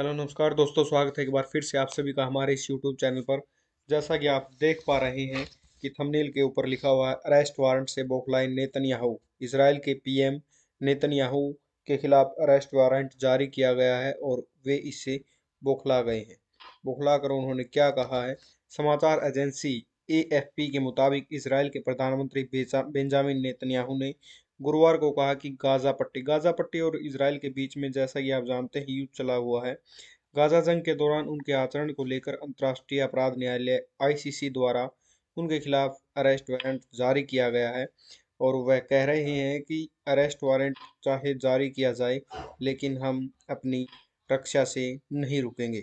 hello नमस्कार दोस्तों स्वागत है एक बार फिर से आप सभी का हमारे इस यूट्यूब चैनल पर जैसा कि आप देख पा रहे हैं कि थंबनेल के ऊपर लिखा हुआ है अरेस्ट वारंट से बौखलाए नेतन्याहू इसराइल के पीएम नेतन्याहू के खिलाफ अरेस्ट वारंट जारी किया गया है और वे इससे बौखला गए हैं बौखला कर उन्होंने क्या कहा है समाचार एजेंसी ए के मुताबिक इसराइल के प्रधानमंत्री बेंजामिन नेतन्याहू ने गुरुवार को कहा कि गाज़ा पट्टी गाज़ा पट्टी और इसराइल के बीच में जैसा कि आप जानते हैं युद्ध चला हुआ है गाज़ा जंग के दौरान उनके आचरण को लेकर अंतर्राष्ट्रीय अपराध न्यायालय आईसीसी द्वारा उनके खिलाफ अरेस्ट वारंट जारी किया गया है और वह कह रहे हैं कि अरेस्ट वारंट चाहे जारी किया जाए लेकिन हम अपनी रक्षा से नहीं रुकेंगे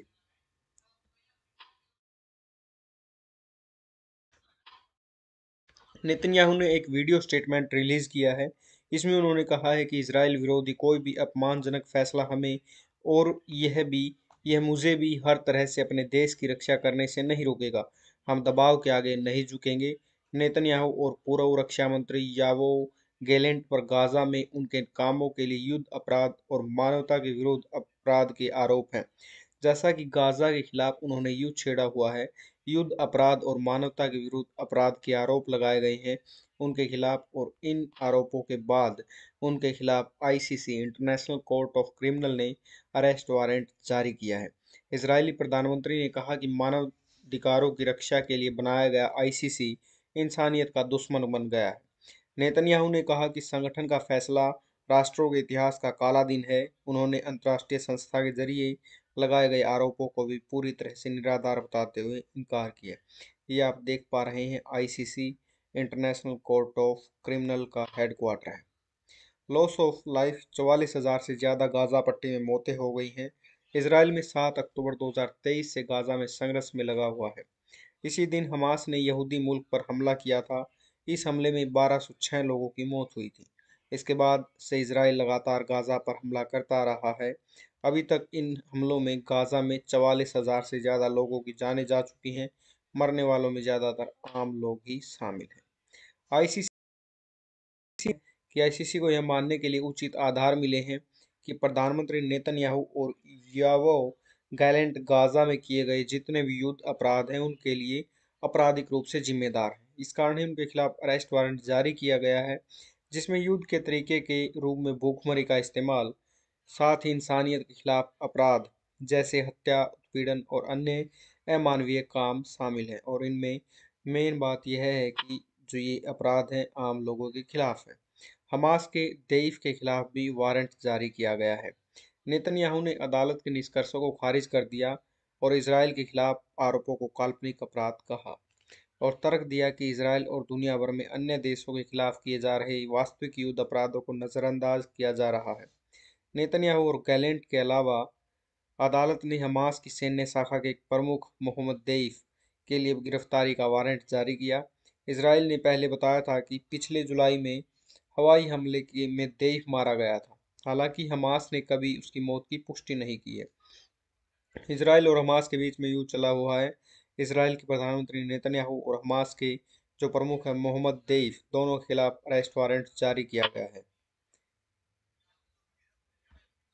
नितिनयाहू ने एक वीडियो स्टेटमेंट रिलीज़ किया है इसमें उन्होंने कहा है कि इसराइल विरोधी कोई भी अपमानजनक फैसला हमें और यह भी यह मुझे भी हर तरह से अपने देश की रक्षा करने से नहीं रोकेगा हम दबाव के आगे नहीं झुकेंगे नेतन्याहू और पूर्व रक्षा मंत्री यावो गैलेंट पर गाजा में उनके कामों के लिए युद्ध अपराध और मानवता के विरोध अपराध के आरोप हैं जैसा कि गाजा के खिलाफ उन्होंने युद्ध छेड़ा हुआ है युद्ध अपराध और मानवता के विरुद्ध अपराध के आरोप लगाए गए हैं उनके खिलाफ और इन आरोपों के बाद उनके खिलाफ ICC international court of criminal ने अरेस्ट वारंट जारी किया है इसराइली प्रधानमंत्री ने कहा कि मानवाधिकारों की रक्षा के लिए बनाया गया आईसीसी इंसानियत का दुश्मन बन गया है नेतन्याहू ने कहा कि संगठन का फैसला राष्ट्रों के इतिहास का काला दिन है उन्होंने अंतर्राष्ट्रीय संस्था के जरिए लगाए गए आरोपों को भी पूरी तरह से निराधार बताते हुए इनकार किया ये आप देख पा रहे हैं ICC international court of criminal का हेडक्वार्टर है लॉस ऑफ लाइफ चवालीस हज़ार से ज़्यादा गाज़ा पट्टी में मौतें हो गई हैं इसराइल में सात अक्टूबर 2023 से गाज़ा में संघर्ष में लगा हुआ है इसी दिन हमास ने यहूदी मुल्क पर हमला किया था इस हमले में बारह लोगों की मौत हुई थी इसके बाद से इसराइल लगातार गाज़ा पर हमला करता रहा है अभी तक इन हमलों में गाज़ा में चवालीस हज़ार से ज़्यादा लोगों की जानें जा चुकी हैं मरने वालों में ज़्यादातर आम लोग ही शामिल हैं आईसीसी कि आईसीसी को यह मानने के लिए उचित आधार मिले हैं कि प्रधानमंत्री नेतन्याहू और यावो गैलेंट गाज़ा में किए गए जितने भी युद्ध अपराध हैं उनके लिए आपराधिक रूप से जिम्मेदार हैं इस कारण ही उनके खिलाफ अरेस्ट वारंट जारी किया गया है जिसमें युद्ध के तरीके के रूप में भूखमरी का इस्तेमाल साथ ही इंसानियत के खिलाफ अपराध जैसे हत्या उत्पीड़न और अन्य अमानवीय काम शामिल हैं और इनमें मेन बात यह है कि जो ये अपराध हैं आम लोगों के खिलाफ हैं हमास के दईफ के खिलाफ भी वारंट जारी किया गया है नेतन्याहू ने अदालत के निष्कर्षों को खारिज कर दिया और इसराइल के खिलाफ आरोपों को काल्पनिक अपराध कहा और तर्क दिया कि इसराइल और दुनिया भर में अन्य देशों के खिलाफ किए जा रहे वास्तविक युद्ध अपराधों को नज़रअंदाज किया जा रहा है नेतन्याहू और गैलेंट के अलावा अदालत ने हमास की सैन्य शाखा के एक प्रमुख मोहम्मद देइफ के लिए गिरफ्तारी का वारंट जारी किया इसराइल ने पहले बताया था कि पिछले जुलाई में हवाई हमले के में देइफ मारा गया था हालांकि हमास ने कभी उसकी मौत की पुष्टि नहीं की है इसराइल और हमास के बीच में युद्ध चला हुआ है इसराइल के प्रधानमंत्री नेतन्याहू और हमास के जो प्रमुख हैं मोहम्मद देइफ दोनों के खिलाफ अरेस्ट वारंट जारी किया गया है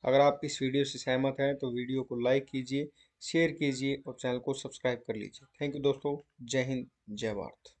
अगर आप इस वीडियो से सहमत हैं तो वीडियो को लाइक कीजिए शेयर कीजिए और चैनल को सब्सक्राइब कर लीजिए थैंक यू दोस्तों जय हिंद जय भारत